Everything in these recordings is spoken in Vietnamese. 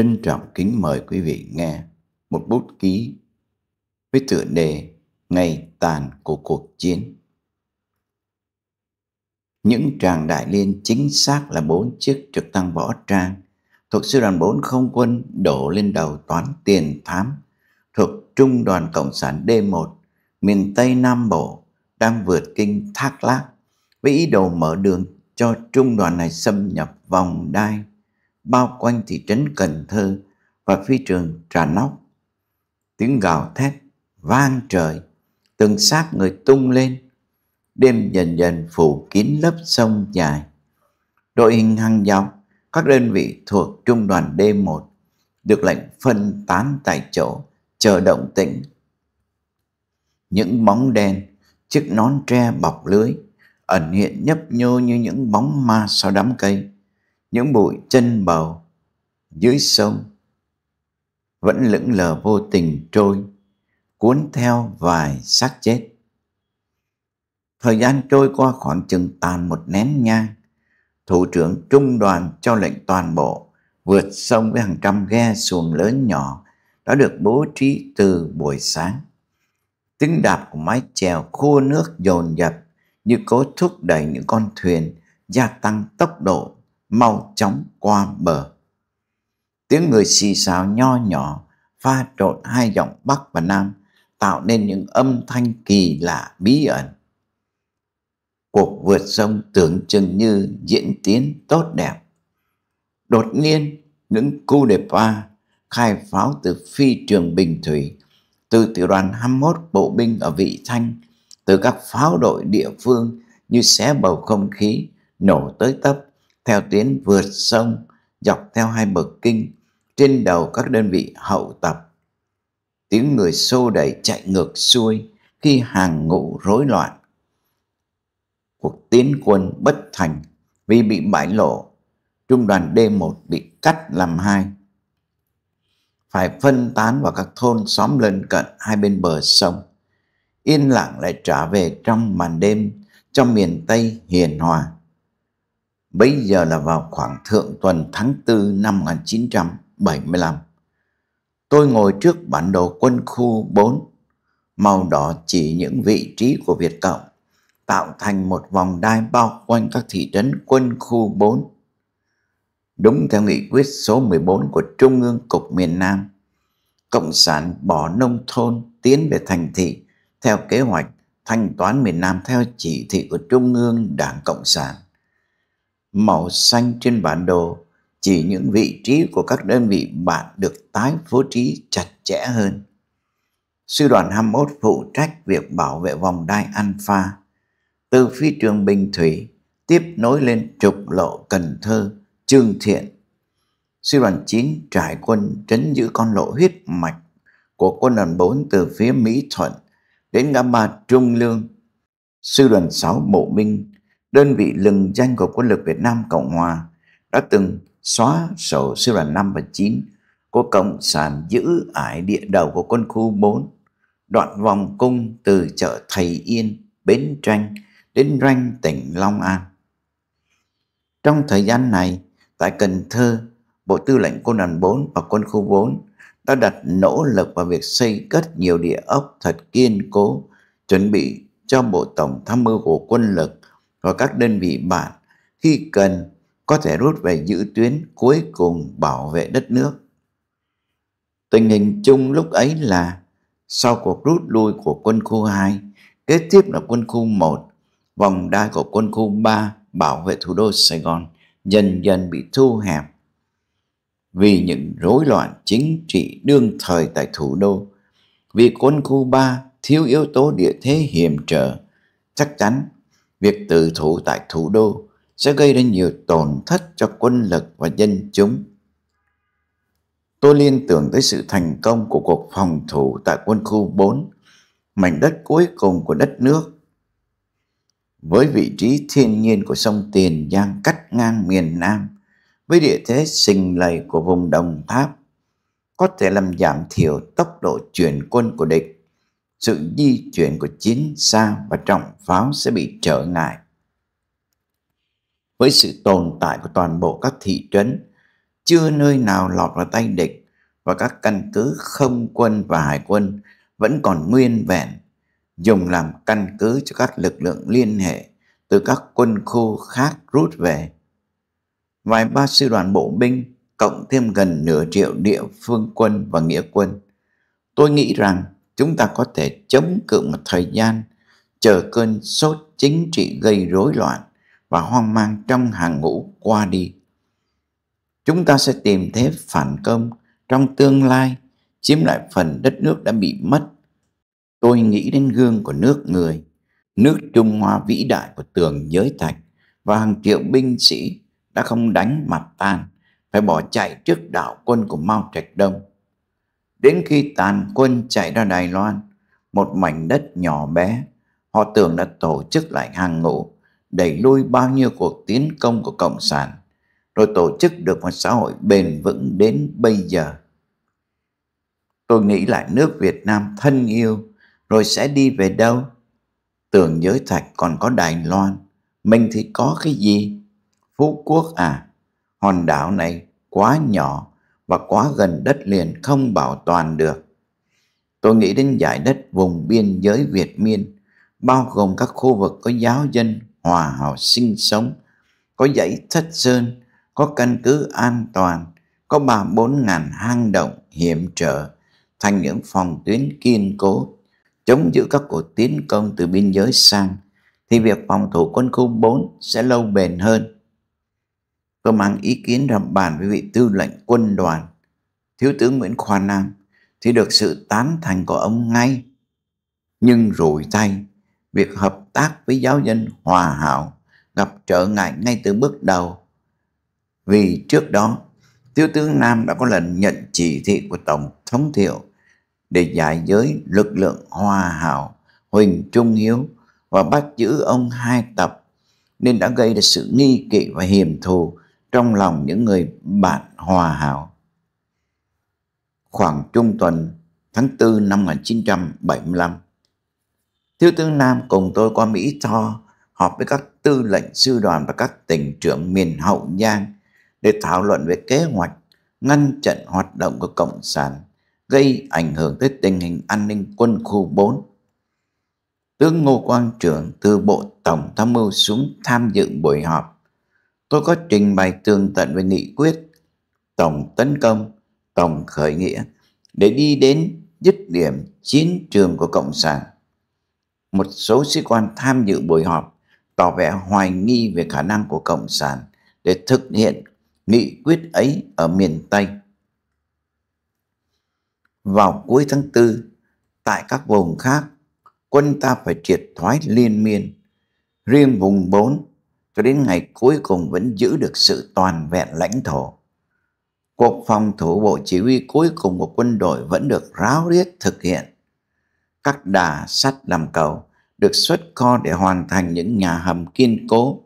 trân trọng kính mời quý vị nghe một bút ký với tựa đề Ngày tàn của cuộc chiến. Những tràng đại liên chính xác là bốn chiếc trực tăng võ trang thuộc sư đoàn 4 không quân đổ lên đầu toán tiền thám thuộc Trung đoàn Cộng sản D1 miền Tây Nam Bộ đang vượt kinh Thác Lác với ý đồ mở đường cho trung đoàn này xâm nhập vòng đai bao quanh thị trấn Cần Thơ và phi trường Trà Nóc. Tiếng gào thét vang trời, từng xác người tung lên. Đêm dần dần phủ kín lớp sông dài. Đội hình hàng dọc, các đơn vị thuộc trung đoàn D1 được lệnh phân tán tại chỗ, chờ động tĩnh. Những bóng đen, chiếc nón tre bọc lưới, ẩn hiện nhấp nhô như những bóng ma sau đám cây những bụi chân bầu dưới sông vẫn lững lờ vô tình trôi cuốn theo vài xác chết thời gian trôi qua khoảng chừng tàn một nén nhang thủ trưởng trung đoàn cho lệnh toàn bộ vượt sông với hàng trăm ghe xuồng lớn nhỏ đã được bố trí từ buổi sáng tiếng đạp của mái chèo khua nước dồn dập như cố thúc đẩy những con thuyền gia tăng tốc độ mau chóng qua bờ. Tiếng người xì xào nho nhỏ pha trộn hai giọng Bắc và Nam tạo nên những âm thanh kỳ lạ bí ẩn. Cuộc vượt sông tưởng chừng như diễn tiến tốt đẹp. Đột nhiên, những cu đề pa khai pháo từ phi trường Bình Thủy, từ tiểu đoàn 21 bộ binh ở Vị Thanh, từ các pháo đội địa phương như xé bầu không khí, nổ tới tấp theo tuyến vượt sông dọc theo hai bờ kinh trên đầu các đơn vị hậu tập. Tiếng người xô đẩy chạy ngược xuôi khi hàng ngũ rối loạn. Cuộc tiến quân bất thành vì bị bãi lộ, trung đoàn D1 bị cắt làm hai. Phải phân tán vào các thôn xóm lân cận hai bên bờ sông. Yên lặng lại trả về trong màn đêm trong miền Tây hiền hòa. Bây giờ là vào khoảng thượng tuần tháng 4 năm 1975. Tôi ngồi trước bản đồ quân khu 4, màu đỏ chỉ những vị trí của Việt Cộng, tạo thành một vòng đai bao quanh các thị trấn quân khu 4. Đúng theo nghị quyết số 14 của Trung ương Cục miền Nam, Cộng sản bỏ nông thôn tiến về thành thị theo kế hoạch thanh toán miền Nam theo chỉ thị của Trung ương Đảng Cộng sản màu xanh trên bản đồ chỉ những vị trí của các đơn vị bạn được tái bố trí chặt chẽ hơn. Sư đoàn 21 phụ trách việc bảo vệ vòng đai Alpha từ phi trường Bình Thủy tiếp nối lên trục lộ Cần Thơ, Trương Thiện. Sư đoàn 9 trải quân trấn giữ con lộ huyết mạch của quân đoàn 4 từ phía Mỹ Thuận đến ngã ba Trung Lương. Sư đoàn 6 bộ binh đơn vị lừng danh của quân lực Việt Nam Cộng Hòa đã từng xóa sổ sư đoàn 5 và 9 của Cộng sản giữ ải địa đầu của quân khu 4, đoạn vòng cung từ chợ Thầy Yên, Bến Tranh đến ranh tỉnh Long An. Trong thời gian này, tại Cần Thơ, Bộ Tư lệnh Quân đoàn 4 và Quân khu 4 đã đặt nỗ lực vào việc xây cất nhiều địa ốc thật kiên cố, chuẩn bị cho Bộ Tổng Tham mưu của quân lực và các đơn vị bạn khi cần có thể rút về giữ tuyến cuối cùng bảo vệ đất nước. Tình hình chung lúc ấy là sau cuộc rút lui của quân khu 2, kế tiếp là quân khu 1, vòng đai của quân khu 3 bảo vệ thủ đô Sài Gòn dần dần bị thu hẹp vì những rối loạn chính trị đương thời tại thủ đô. Vì quân khu 3 thiếu yếu tố địa thế hiểm trở, chắc chắn Việc tự thủ tại thủ đô sẽ gây ra nhiều tổn thất cho quân lực và dân chúng. Tôi liên tưởng tới sự thành công của cuộc phòng thủ tại quân khu 4, mảnh đất cuối cùng của đất nước. Với vị trí thiên nhiên của sông Tiền Giang cắt ngang miền Nam, với địa thế sình lầy của vùng Đồng Tháp, có thể làm giảm thiểu tốc độ chuyển quân của địch sự di chuyển của chiến xa và trọng pháo sẽ bị trở ngại. Với sự tồn tại của toàn bộ các thị trấn, chưa nơi nào lọt vào tay địch và các căn cứ không quân và hải quân vẫn còn nguyên vẹn, dùng làm căn cứ cho các lực lượng liên hệ từ các quân khu khác rút về. Vài ba sư đoàn bộ binh cộng thêm gần nửa triệu địa phương quân và nghĩa quân. Tôi nghĩ rằng chúng ta có thể chống cự một thời gian, chờ cơn sốt chính trị gây rối loạn và hoang mang trong hàng ngũ qua đi. Chúng ta sẽ tìm thế phản công trong tương lai, chiếm lại phần đất nước đã bị mất. Tôi nghĩ đến gương của nước người, nước Trung Hoa vĩ đại của tường giới thạch và hàng triệu binh sĩ đã không đánh mặt tan, phải bỏ chạy trước đạo quân của Mao Trạch Đông Đến khi tàn quân chạy ra Đài Loan, một mảnh đất nhỏ bé, họ tưởng đã tổ chức lại hàng ngũ, đẩy lui bao nhiêu cuộc tiến công của Cộng sản, rồi tổ chức được một xã hội bền vững đến bây giờ. Tôi nghĩ lại nước Việt Nam thân yêu, rồi sẽ đi về đâu? Tưởng giới thạch còn có Đài Loan, mình thì có cái gì? Phú Quốc à, hòn đảo này quá nhỏ và quá gần đất liền không bảo toàn được. Tôi nghĩ đến giải đất vùng biên giới Việt Miên, bao gồm các khu vực có giáo dân hòa hảo sinh sống, có dãy thất sơn, có căn cứ an toàn, có ba bốn ngàn hang động hiểm trở thành những phòng tuyến kiên cố, chống giữ các cuộc tiến công từ biên giới sang, thì việc phòng thủ quân khu 4 sẽ lâu bền hơn có mang ý kiến đàm bàn với vị tư lệnh quân đoàn thiếu tướng Nguyễn Khoa Nam thì được sự tán thành của ông ngay. Nhưng rồi thay việc hợp tác với giáo dân hòa hảo gặp trở ngại ngay từ bước đầu. Vì trước đó, thiếu tướng Nam đã có lần nhận chỉ thị của Tổng thống Thiệu để giải giới lực lượng hòa hảo Huỳnh Trung Hiếu và bắt giữ ông hai tập nên đã gây ra sự nghi kỵ và hiểm thù trong lòng những người bạn hòa hảo. Khoảng trung tuần tháng 4 năm 1975, Thiếu tướng Nam cùng tôi qua Mỹ Tho họp với các tư lệnh sư đoàn và các tỉnh trưởng miền Hậu Giang để thảo luận về kế hoạch ngăn chặn hoạt động của Cộng sản gây ảnh hưởng tới tình hình an ninh quân khu 4. Tướng Ngô Quang Trưởng từ Bộ Tổng Tham mưu xuống tham dự buổi họp tôi có trình bày tường tận về nghị quyết tổng tấn công, tổng khởi nghĩa để đi đến dứt điểm chiến trường của Cộng sản. Một số sĩ quan tham dự buổi họp tỏ vẻ hoài nghi về khả năng của Cộng sản để thực hiện nghị quyết ấy ở miền Tây. Vào cuối tháng 4, tại các vùng khác, quân ta phải triệt thoái liên miên. Riêng vùng 4 cho đến ngày cuối cùng vẫn giữ được sự toàn vẹn lãnh thổ. Cuộc phòng thủ bộ chỉ huy cuối cùng của quân đội vẫn được ráo riết thực hiện. Các đà sắt làm cầu được xuất kho để hoàn thành những nhà hầm kiên cố,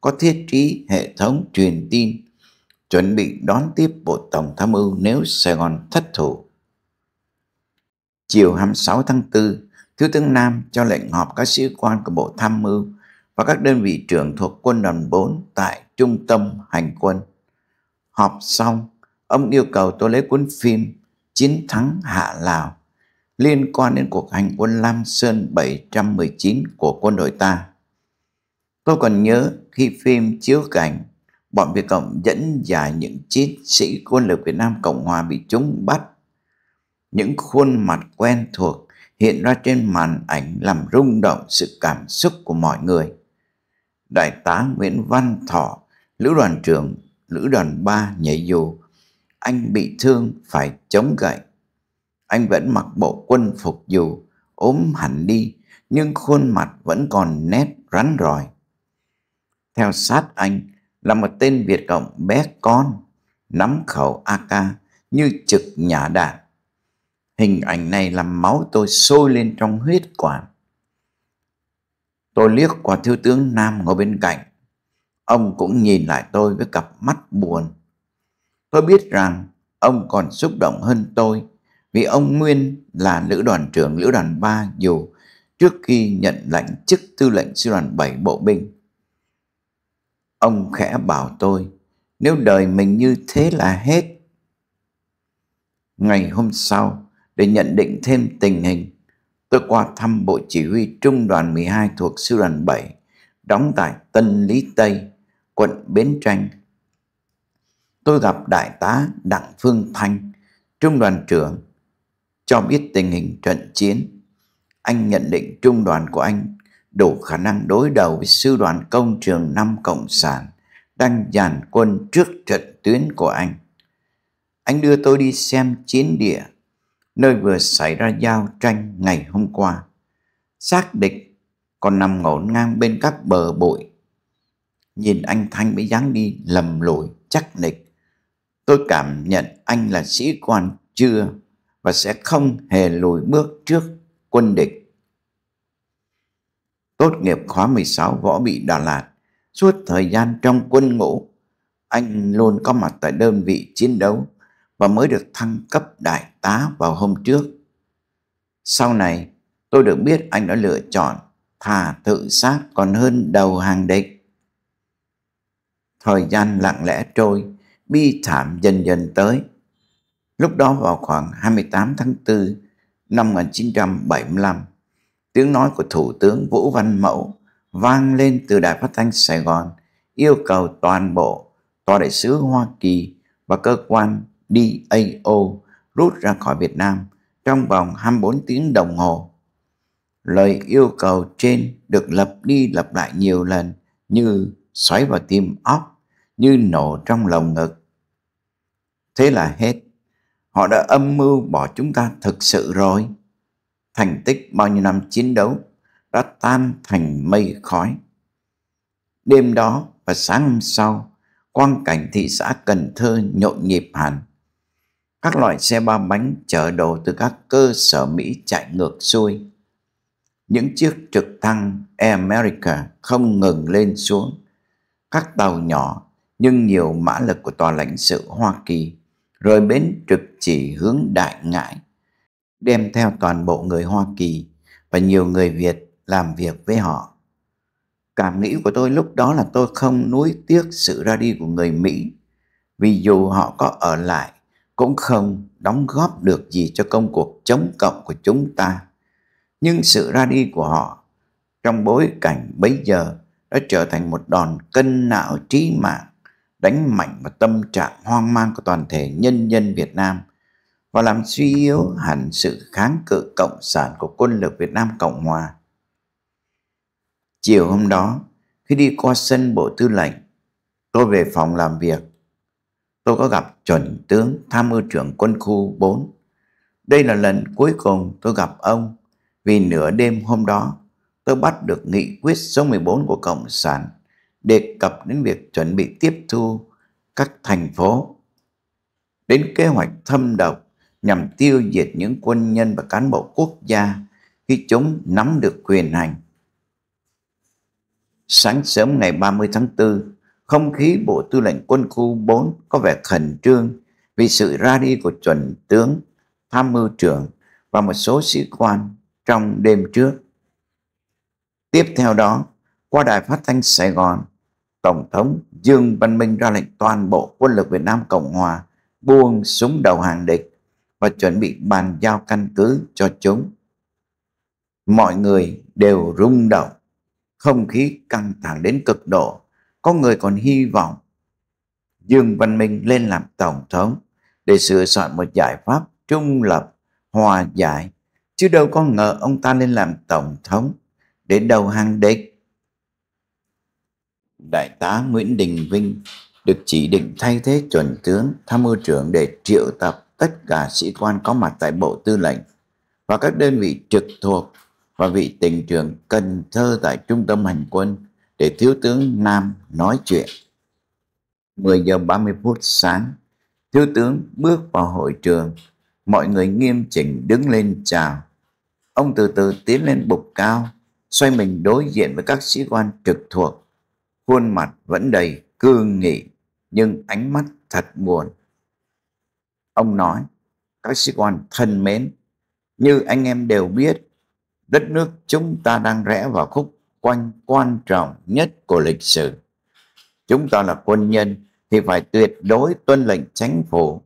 có thiết trí hệ thống truyền tin, chuẩn bị đón tiếp Bộ Tổng tham mưu nếu Sài Gòn thất thủ. Chiều 26 tháng 4, Thiếu tướng Nam cho lệnh họp các sĩ quan của Bộ Tham mưu và các đơn vị trưởng thuộc quân đoàn 4 tại trung tâm hành quân. Họp xong, ông yêu cầu tôi lấy cuốn phim Chiến thắng Hạ Lào liên quan đến cuộc hành quân Lam Sơn 719 của quân đội ta. Tôi còn nhớ khi phim chiếu cảnh, bọn Việt Cộng dẫn dài những chiến sĩ quân lực Việt Nam Cộng Hòa bị chúng bắt. Những khuôn mặt quen thuộc hiện ra trên màn ảnh làm rung động sự cảm xúc của mọi người đại tá Nguyễn Văn Thọ, lữ đoàn trưởng, lữ đoàn 3 nhảy dù. Anh bị thương phải chống gậy. Anh vẫn mặc bộ quân phục dù, ốm hẳn đi, nhưng khuôn mặt vẫn còn nét rắn rỏi. Theo sát anh là một tên Việt Cộng bé con, nắm khẩu AK như trực nhả đạn. Hình ảnh này làm máu tôi sôi lên trong huyết quản. Tôi liếc qua thiếu tướng Nam ngồi bên cạnh. Ông cũng nhìn lại tôi với cặp mắt buồn. Tôi biết rằng ông còn xúc động hơn tôi vì ông Nguyên là lữ đoàn trưởng lữ đoàn 3 dù trước khi nhận lãnh chức tư lệnh sư đoàn 7 bộ binh. Ông khẽ bảo tôi, nếu đời mình như thế là hết. Ngày hôm sau, để nhận định thêm tình hình, tôi qua thăm Bộ Chỉ huy Trung đoàn 12 thuộc Sư đoàn 7, đóng tại Tân Lý Tây, quận Bến Tranh. Tôi gặp Đại tá Đặng Phương Thanh, Trung đoàn trưởng, cho biết tình hình trận chiến. Anh nhận định trung đoàn của anh đủ khả năng đối đầu với sư đoàn công trường 5 Cộng sản đang dàn quân trước trận tuyến của anh. Anh đưa tôi đi xem chiến địa nơi vừa xảy ra giao tranh ngày hôm qua. Xác địch còn nằm ngổn ngang bên các bờ bụi. Nhìn anh Thanh bị dáng đi lầm lỗi, chắc nịch. Tôi cảm nhận anh là sĩ quan chưa và sẽ không hề lùi bước trước quân địch. Tốt nghiệp khóa 16 võ bị Đà Lạt. Suốt thời gian trong quân ngũ, anh luôn có mặt tại đơn vị chiến đấu và mới được thăng cấp đại tá vào hôm trước. Sau này, tôi được biết anh đã lựa chọn thà tự sát còn hơn đầu hàng địch. Thời gian lặng lẽ trôi, bi thảm dần dần tới. Lúc đó vào khoảng 28 tháng 4 năm 1975, tiếng nói của Thủ tướng Vũ Văn Mẫu vang lên từ Đài Phát Thanh Sài Gòn yêu cầu toàn bộ Tòa đại sứ Hoa Kỳ và cơ quan DAO rút ra khỏi Việt Nam trong vòng 24 tiếng đồng hồ. Lời yêu cầu trên được lập đi lập lại nhiều lần như xoáy vào tim óc, như nổ trong lồng ngực. Thế là hết. Họ đã âm mưu bỏ chúng ta thực sự rồi. Thành tích bao nhiêu năm chiến đấu đã tan thành mây khói. Đêm đó và sáng hôm sau, quang cảnh thị xã Cần Thơ nhộn nhịp hẳn các loại xe ba bánh chở đồ từ các cơ sở Mỹ chạy ngược xuôi. Những chiếc trực thăng Air America không ngừng lên xuống. Các tàu nhỏ nhưng nhiều mã lực của tòa lãnh sự Hoa Kỳ rời bến trực chỉ hướng đại ngại, đem theo toàn bộ người Hoa Kỳ và nhiều người Việt làm việc với họ. Cảm nghĩ của tôi lúc đó là tôi không nuối tiếc sự ra đi của người Mỹ, vì dù họ có ở lại cũng không đóng góp được gì cho công cuộc chống cộng của chúng ta. Nhưng sự ra đi của họ trong bối cảnh bấy giờ đã trở thành một đòn cân não trí mạng đánh mạnh vào tâm trạng hoang mang của toàn thể nhân dân Việt Nam và làm suy yếu hẳn sự kháng cự cộng sản của quân lực Việt Nam Cộng Hòa. Chiều hôm đó, khi đi qua sân bộ tư lệnh, tôi về phòng làm việc tôi có gặp chuẩn tướng tham mưu trưởng quân khu 4. Đây là lần cuối cùng tôi gặp ông vì nửa đêm hôm đó tôi bắt được nghị quyết số 14 của Cộng sản đề cập đến việc chuẩn bị tiếp thu các thành phố đến kế hoạch thâm độc nhằm tiêu diệt những quân nhân và cán bộ quốc gia khi chúng nắm được quyền hành. Sáng sớm ngày 30 tháng 4, không khí Bộ Tư lệnh Quân khu 4 có vẻ khẩn trương vì sự ra đi của chuẩn tướng, tham mưu trưởng và một số sĩ quan trong đêm trước. Tiếp theo đó, qua đài phát thanh Sài Gòn, Tổng thống Dương Văn Minh ra lệnh toàn bộ quân lực Việt Nam Cộng Hòa buông súng đầu hàng địch và chuẩn bị bàn giao căn cứ cho chúng. Mọi người đều rung động, không khí căng thẳng đến cực độ có người còn hy vọng Dương Văn Minh lên làm Tổng thống để sửa soạn một giải pháp trung lập, hòa giải, chứ đâu có ngờ ông ta lên làm Tổng thống để đầu hàng địch. Đại tá Nguyễn Đình Vinh được chỉ định thay thế chuẩn tướng tham mưu trưởng để triệu tập tất cả sĩ quan có mặt tại Bộ Tư lệnh và các đơn vị trực thuộc và vị tỉnh trưởng Cần Thơ tại Trung tâm Hành quân để Thiếu tướng Nam nói chuyện. 10 giờ 30 phút sáng, Thiếu tướng bước vào hội trường, mọi người nghiêm chỉnh đứng lên chào. Ông từ từ tiến lên bục cao, xoay mình đối diện với các sĩ quan trực thuộc. Khuôn mặt vẫn đầy cương nghị, nhưng ánh mắt thật buồn. Ông nói, các sĩ quan thân mến, như anh em đều biết, đất nước chúng ta đang rẽ vào khúc quan quan trọng nhất của lịch sử. Chúng ta là quân nhân thì phải tuyệt đối tuân lệnh chính phủ.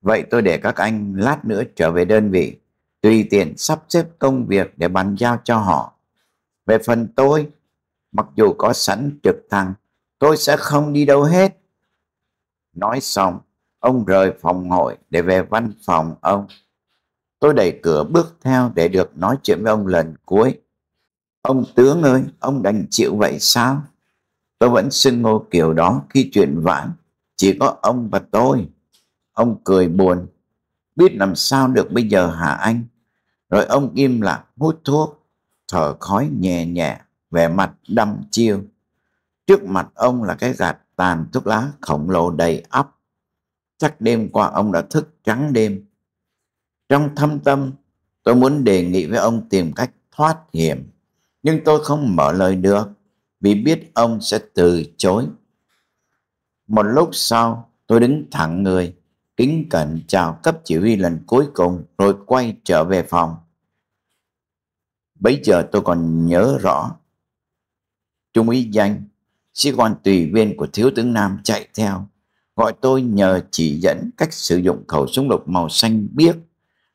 Vậy tôi để các anh lát nữa trở về đơn vị, tùy tiện sắp xếp công việc để bàn giao cho họ. Về phần tôi, mặc dù có sẵn trực thăng, tôi sẽ không đi đâu hết. Nói xong, ông rời phòng hội để về văn phòng ông. Tôi đẩy cửa bước theo để được nói chuyện với ông lần cuối. Ông tướng ơi, ông đành chịu vậy sao? Tôi vẫn xưng ngô kiểu đó khi chuyện vãn, chỉ có ông và tôi. Ông cười buồn, biết làm sao được bây giờ hả anh? Rồi ông im lặng hút thuốc, thở khói nhẹ nhẹ, vẻ mặt đăm chiêu. Trước mặt ông là cái gạt tàn thuốc lá khổng lồ đầy ắp. Chắc đêm qua ông đã thức trắng đêm. Trong thâm tâm, tôi muốn đề nghị với ông tìm cách thoát hiểm nhưng tôi không mở lời được vì biết ông sẽ từ chối. Một lúc sau, tôi đứng thẳng người, kính cẩn chào cấp chỉ huy lần cuối cùng rồi quay trở về phòng. Bấy giờ tôi còn nhớ rõ. Trung úy danh, sĩ quan tùy viên của thiếu tướng Nam chạy theo, gọi tôi nhờ chỉ dẫn cách sử dụng khẩu súng lục màu xanh biếc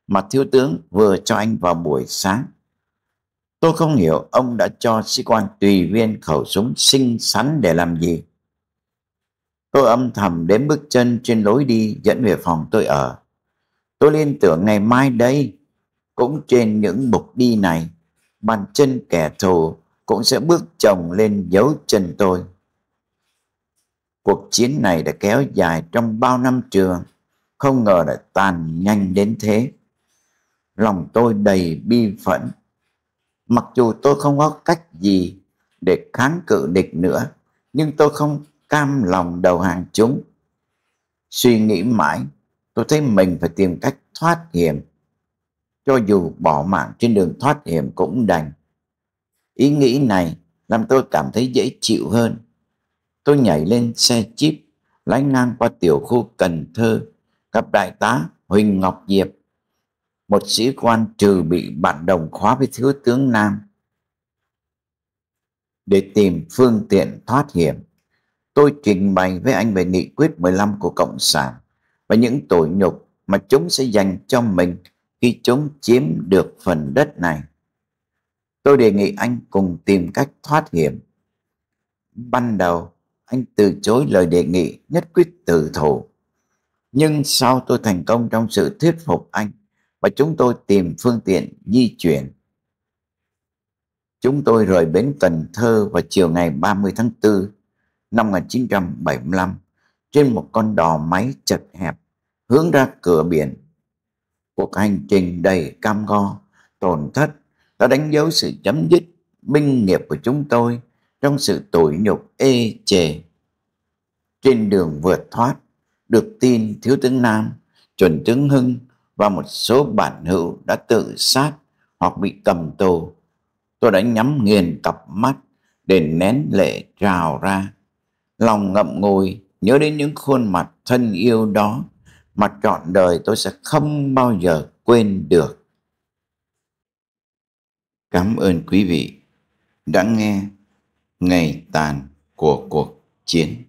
mà thiếu tướng vừa cho anh vào buổi sáng. Tôi không hiểu ông đã cho sĩ quan tùy viên khẩu súng xinh xắn để làm gì. Tôi âm thầm đếm bước chân trên lối đi dẫn về phòng tôi ở. Tôi liên tưởng ngày mai đây, cũng trên những mục đi này, bàn chân kẻ thù cũng sẽ bước chồng lên dấu chân tôi. Cuộc chiến này đã kéo dài trong bao năm trường, không ngờ lại tàn nhanh đến thế. Lòng tôi đầy bi phẫn mặc dù tôi không có cách gì để kháng cự địch nữa nhưng tôi không cam lòng đầu hàng chúng suy nghĩ mãi tôi thấy mình phải tìm cách thoát hiểm cho dù bỏ mạng trên đường thoát hiểm cũng đành ý nghĩ này làm tôi cảm thấy dễ chịu hơn tôi nhảy lên xe jeep lái ngang qua tiểu khu cần thơ gặp đại tá huỳnh ngọc diệp một sĩ quan trừ bị bạn đồng khóa với thiếu tướng Nam. Để tìm phương tiện thoát hiểm, tôi trình bày với anh về nghị quyết 15 của Cộng sản và những tội nhục mà chúng sẽ dành cho mình khi chúng chiếm được phần đất này. Tôi đề nghị anh cùng tìm cách thoát hiểm. Ban đầu, anh từ chối lời đề nghị nhất quyết tự thủ. Nhưng sau tôi thành công trong sự thuyết phục anh và chúng tôi tìm phương tiện di chuyển. Chúng tôi rời bến Cần Thơ vào chiều ngày 30 tháng 4 năm 1975 trên một con đò máy chật hẹp hướng ra cửa biển. Cuộc hành trình đầy cam go, tổn thất đã đánh dấu sự chấm dứt binh nghiệp của chúng tôi trong sự tủi nhục ê chề. Trên đường vượt thoát, được tin Thiếu tướng Nam, chuẩn tướng Hưng và một số bản hữu đã tự sát hoặc bị cầm tù. Tôi đã nhắm nghiền cặp mắt để nén lệ trào ra. Lòng ngậm ngùi nhớ đến những khuôn mặt thân yêu đó mà trọn đời tôi sẽ không bao giờ quên được. Cảm ơn quý vị đã nghe Ngày tàn của cuộc chiến.